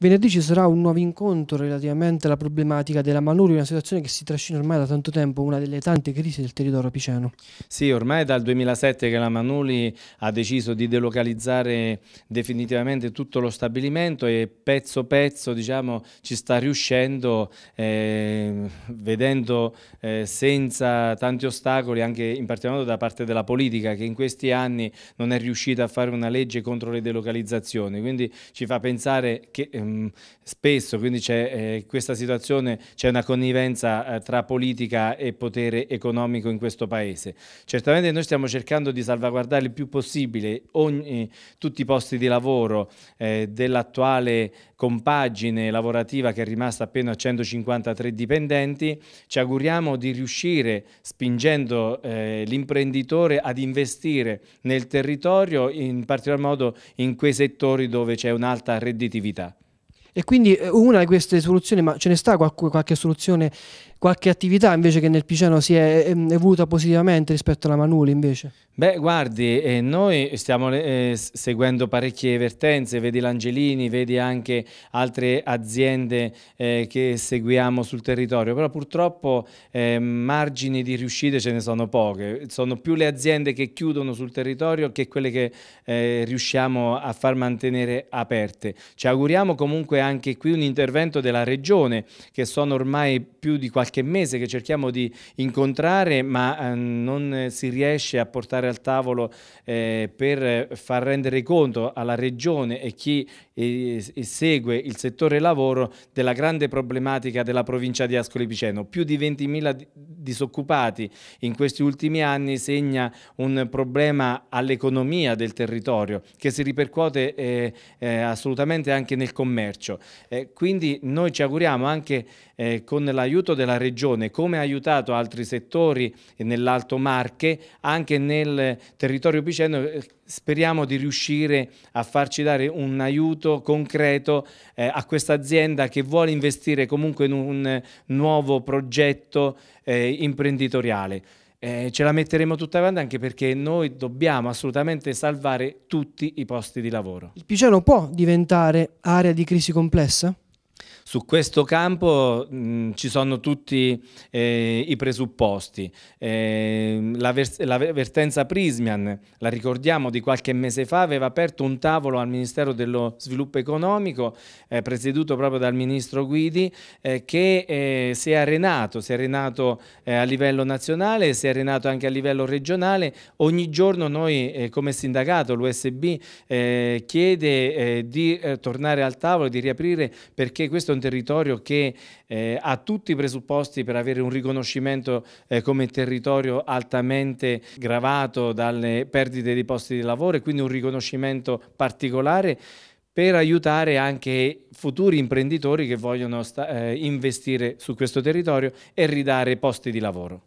Venerdì ci sarà un nuovo incontro relativamente alla problematica della Manuri, una situazione che si trascina ormai da tanto tempo, una delle tante crisi del territorio apiceno. Sì, ormai è dal 2007 che la Manuri ha deciso di delocalizzare definitivamente tutto lo stabilimento e pezzo pezzo diciamo, ci sta riuscendo, eh, vedendo eh, senza tanti ostacoli, anche in particolar modo da parte della politica che in questi anni non è riuscita a fare una legge contro le delocalizzazioni. Quindi ci fa pensare che eh, Ehm, spesso, quindi c'è eh, questa situazione, c'è una connivenza eh, tra politica e potere economico in questo Paese. Certamente noi stiamo cercando di salvaguardare il più possibile ogni, eh, tutti i posti di lavoro eh, dell'attuale compagine lavorativa che è rimasta appena a 153 dipendenti, ci auguriamo di riuscire, spingendo eh, l'imprenditore ad investire nel territorio, in particolar modo in quei settori dove c'è un'alta redditività. E quindi eh, una di queste soluzioni, ma ce ne sta qualche, qualche soluzione, qualche attività invece che nel Piceno si è ehm, evoluta positivamente rispetto alla Manuli invece? Beh, guardi, eh, noi stiamo eh, seguendo parecchie vertenze, vedi l'Angelini, vedi anche altre aziende eh, che seguiamo sul territorio, però purtroppo eh, margini di riuscita ce ne sono poche, sono più le aziende che chiudono sul territorio che quelle che eh, riusciamo a far mantenere aperte. Ci auguriamo comunque anche qui un intervento della Regione, che sono ormai più di qualche mese che cerchiamo di incontrare, ma eh, non si riesce a portare stare al tavolo eh, per far rendere conto alla Regione e chi eh, segue il settore lavoro della grande problematica della provincia di Ascoli Piceno. Più di 20.000 disoccupati in questi ultimi anni segna un problema all'economia del territorio che si ripercuote eh, eh assolutamente anche nel commercio. Eh, quindi noi ci auguriamo anche eh, con l'aiuto della Regione, come ha aiutato altri settori nell'Alto Marche, anche nel territorio piceno eh, speriamo di riuscire a farci dare un aiuto concreto eh, a questa azienda che vuole investire comunque in un nuovo progetto eh, imprenditoriale. Eh, ce la metteremo tutta avanti anche perché noi dobbiamo assolutamente salvare tutti i posti di lavoro. Il Piceno può diventare area di crisi complessa? Su questo campo mh, mm, ci sono tutti eh, i presupposti. Eh, la, vers la, vertenza Prismian, la ricordiamo di qualche mese fa, aveva aperto un tavolo al Ministero dello Sviluppo Economico, eh, presieduto proprio dal Ministro Guidi, eh, che eh, si è arenato, si è arenato eh, a livello nazionale, si è arenato anche a livello regionale. Ogni giorno noi come sindacato, l'USB, chiede di tornare al tavolo, di riaprire perché questo un territorio che eh, ha tutti i presupposti per avere un riconoscimento eh, come territorio altamente gravato dalle perdite di posti di lavoro e quindi un riconoscimento particolare per aiutare anche futuri imprenditori che vogliono eh, investire su questo territorio e ridare posti di lavoro.